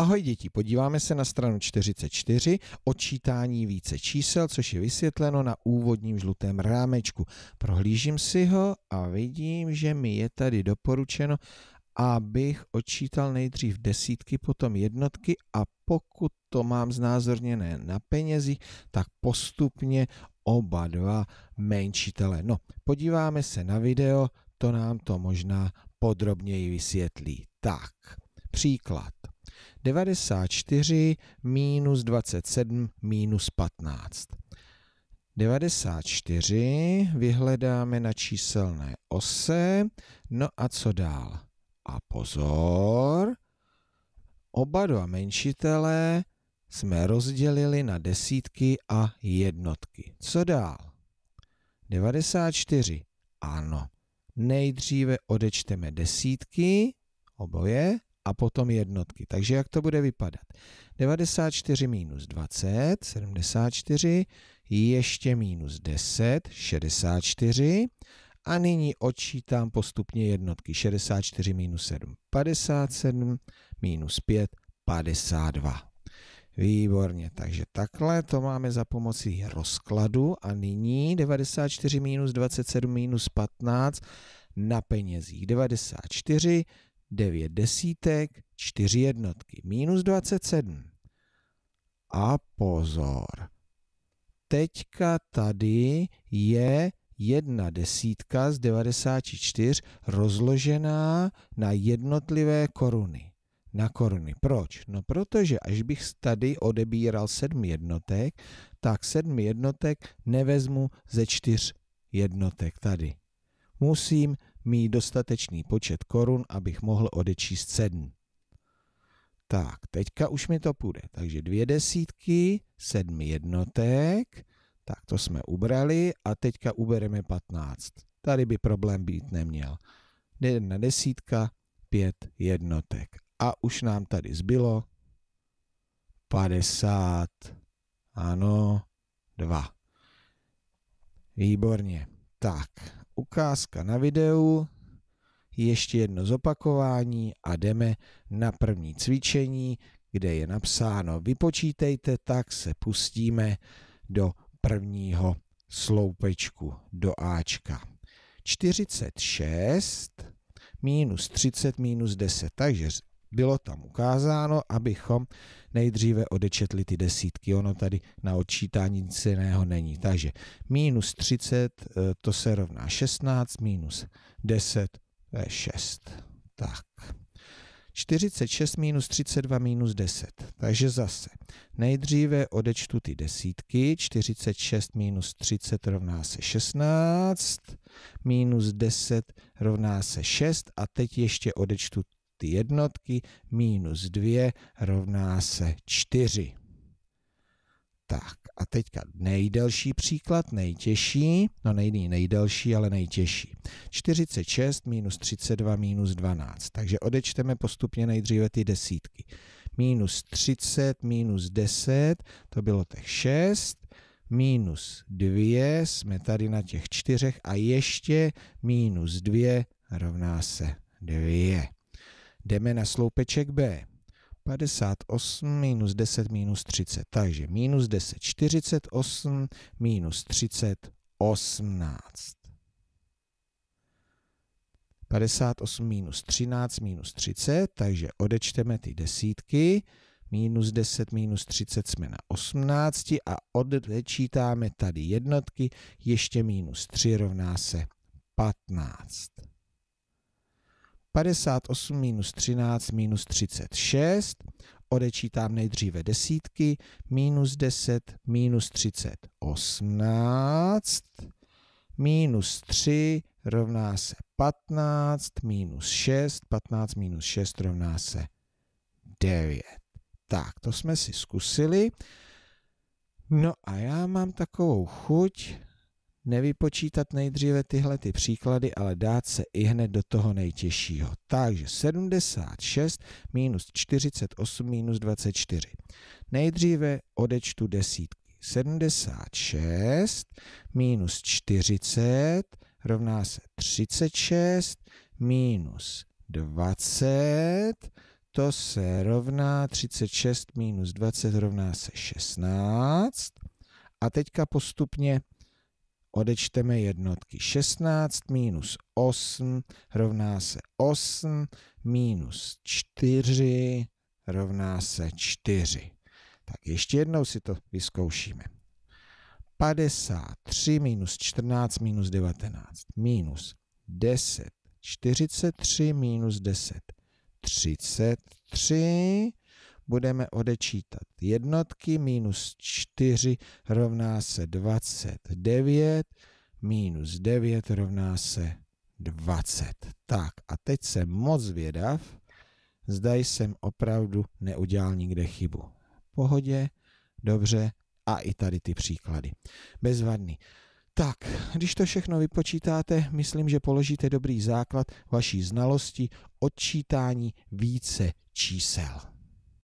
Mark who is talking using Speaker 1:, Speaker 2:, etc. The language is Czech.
Speaker 1: Ahoj děti, podíváme se na stranu 44, odčítání více čísel, což je vysvětleno na úvodním žlutém rámečku. Prohlížím si ho a vidím, že mi je tady doporučeno, abych odčítal nejdřív desítky, potom jednotky a pokud to mám znázorněné na penězích, tak postupně oba dva menšitele. No, podíváme se na video, to nám to možná podrobněji vysvětlí. Tak, příklad. 94 minus 27 minus 15. 94 vyhledáme na číselné ose, no a co dál? A pozor, oba dva menšitele jsme rozdělili na desítky a jednotky. Co dál? 94. Ano. Nejdříve odečteme desítky, oboje, a potom jednotky. Takže jak to bude vypadat? 94 minus 20, 74, ještě minus 10, 64. A nyní odčítám postupně jednotky. 64 minus 7, 57, minus 5, 52. Výborně, takže takhle to máme za pomocí rozkladu a nyní 94 minus 27 minus 15 na penězích. 94 9 desítek, 4 jednotky, minus 27. A pozor, teďka tady je jedna desítka z 94 rozložená na jednotlivé koruny. Na koruny. Proč? No protože až bych tady odebíral sedm jednotek, tak sedm jednotek nevezmu ze čtyř jednotek tady. Musím mít dostatečný počet korun, abych mohl odečíst sedm. Tak, teďka už mi to půjde. Takže dvě desítky, sedm jednotek, tak to jsme ubrali a teďka ubereme 15. Tady by problém být neměl. Jedna desítka, pět jednotek. A už nám tady zbylo 50. Ano, dva. Výborně. Tak ukázka na videu, ještě jedno zopakování a jdeme na první cvičení, kde je napsáno vypočítejte, tak se pustíme do prvního sloupečku, do Ačka. 46 minus 30 minus 10, takže bylo tam ukázáno, abychom nejdříve odečetli ty desítky. Ono tady na odčítání nic jiného není. Takže minus 30, eh, to se rovná 16, minus 10, to je 6. Tak. 46 minus 32 minus 10. Takže zase nejdříve odečtu ty desítky. 46 minus 30 rovná se 16, minus 10 rovná se 6 a teď ještě odečtu ty jednotky, minus 2 rovná se 4. Tak a teďka nejdelší příklad, nejtěžší, no nejný nejdelší, ale nejtěžší. 46 minus 32 minus 12, takže odečteme postupně nejdříve ty desítky. Minus 30 minus 10, to bylo těch 6, minus 2, jsme tady na těch čtyřech a ještě minus 2 rovná se 2. Jdeme na sloupeček B. 58 minus 10 minus 30. Takže minus 10, 48, minus 30, 18. 58 minus 13 minus 30, takže odečteme ty desítky. Minus 10 minus 30 jsme na 18 a odečítáme tady jednotky, ještě minus 3 rovná se 15. 58 minus 13 minus 36, odečítám nejdříve desítky, minus 10 minus 30, 18, minus 3 rovná se 15, minus 6, 15 minus 6 rovná se 9. Tak, to jsme si zkusili. No a já mám takovou chuť nevypočítat nejdříve tyhle ty příklady, ale dát se i hned do toho nejtěžšího. Takže 76 minus 48 minus 24. Nejdříve odečtu desítky. 76 minus 40 rovná se 36 minus 20 to se rovná 36 minus 20 rovná se 16. A teďka postupně odečteme jednotky. 16 minus 8 rovná se 8 minus 4 rovná se 4. Tak ještě jednou si to vyzkoušíme. 53 minus 14 minus 19 minus 10. 43 minus 10. 33 budeme odečítat jednotky. Minus 4 rovná se 29, minus 9 rovná se 20. Tak a teď jsem moc vědav, zda jsem opravdu neudělal nikde chybu. Pohodě, dobře a i tady ty příklady. Bezvadný. Tak, když to všechno vypočítáte, myslím, že položíte dobrý základ vaší znalosti odčítání více čísel.